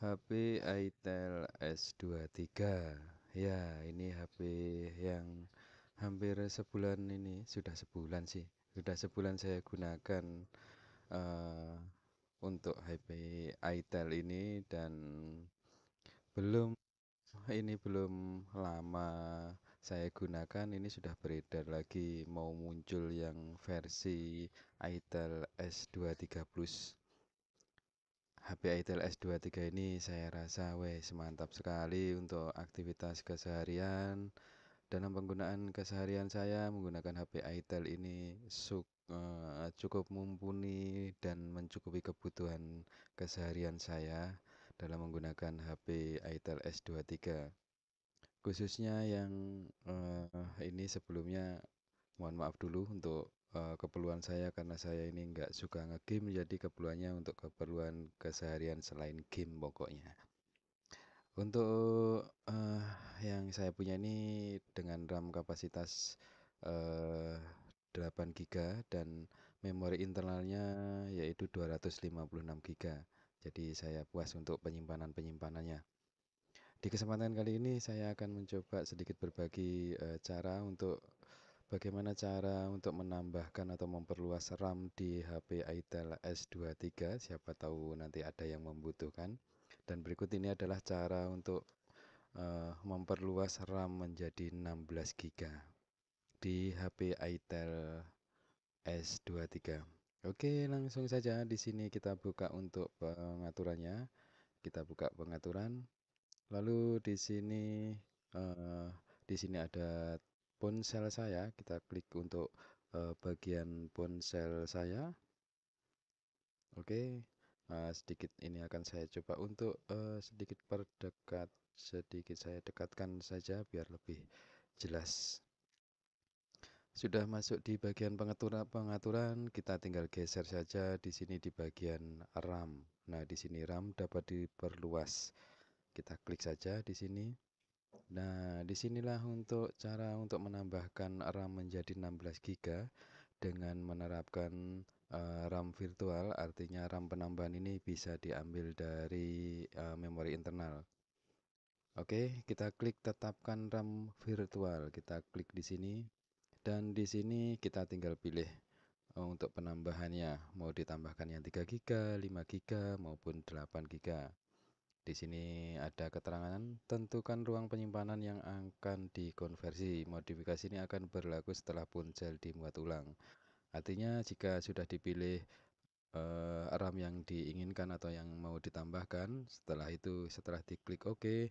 HP Itel S23 ya ini HP yang hampir sebulan ini sudah sebulan sih sudah sebulan saya gunakan uh, untuk HP Itel ini dan belum ini belum lama saya gunakan ini sudah beredar lagi mau muncul yang versi Itel S23 Plus HP Itel S23 ini saya rasa wes mantap sekali untuk aktivitas keseharian dalam penggunaan keseharian saya menggunakan HP Itel ini suk, uh, cukup mumpuni dan mencukupi kebutuhan keseharian saya dalam menggunakan HP Itel S23 khususnya yang uh, ini sebelumnya mohon maaf dulu untuk uh, keperluan saya karena saya ini nggak suka ngegame jadi keperluannya untuk keperluan keseharian selain game pokoknya untuk uh, yang saya punya ini dengan RAM kapasitas uh, 8 GB dan memori internalnya yaitu 256 GB jadi saya puas untuk penyimpanan-penyimpanannya di kesempatan kali ini saya akan mencoba sedikit berbagi uh, cara untuk Bagaimana cara untuk menambahkan atau memperluas RAM di HP Itel S23? Siapa tahu nanti ada yang membutuhkan. Dan berikut ini adalah cara untuk uh, memperluas RAM menjadi 16 GB di HP Itel S23. Oke, langsung saja di sini kita buka untuk pengaturannya. Kita buka pengaturan. Lalu di sini uh, di sini ada ponsel saya kita klik untuk uh, bagian ponsel saya oke okay. uh, sedikit ini akan saya coba untuk uh, sedikit perdekat sedikit saya dekatkan saja biar lebih jelas sudah masuk di bagian pengaturan pengaturan kita tinggal geser saja di sini di bagian RAM nah di sini RAM dapat diperluas kita klik saja di sini Nah, disinilah untuk cara untuk menambahkan RAM menjadi 16 GB dengan menerapkan uh, RAM virtual, artinya RAM penambahan ini bisa diambil dari uh, memori internal. Oke, kita klik tetapkan RAM virtual, kita klik di sini dan di sini kita tinggal pilih eh, untuk penambahannya, mau ditambahkan yang 3 GB, 5 GB maupun 8 GB. Di sini ada keterangan, tentukan ruang penyimpanan yang akan dikonversi. Modifikasi ini akan berlaku setelah ponsel dimuat ulang. Artinya jika sudah dipilih eh, RAM yang diinginkan atau yang mau ditambahkan, setelah itu setelah diklik OK,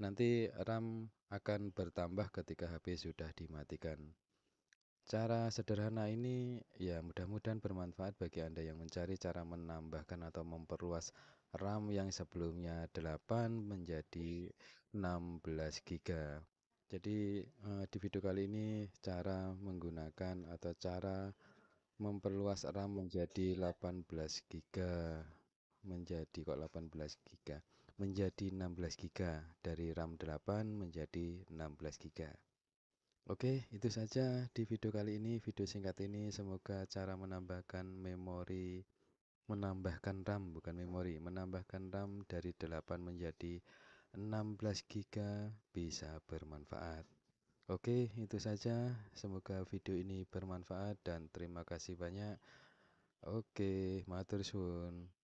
nanti RAM akan bertambah ketika HP sudah dimatikan. Cara sederhana ini ya mudah-mudahan bermanfaat bagi Anda yang mencari cara menambahkan atau memperluas RAM yang sebelumnya 8 menjadi 16 GB. Jadi eh, di video kali ini cara menggunakan atau cara memperluas RAM menjadi 18 GB menjadi kok 18 GB menjadi 16 GB dari RAM 8 menjadi 16 GB. Oke, itu saja di video kali ini, video singkat ini. Semoga cara menambahkan memori, menambahkan RAM, bukan memori, menambahkan RAM dari 8 menjadi 16 GB bisa bermanfaat. Oke, itu saja. Semoga video ini bermanfaat dan terima kasih banyak. Oke, matur suwun.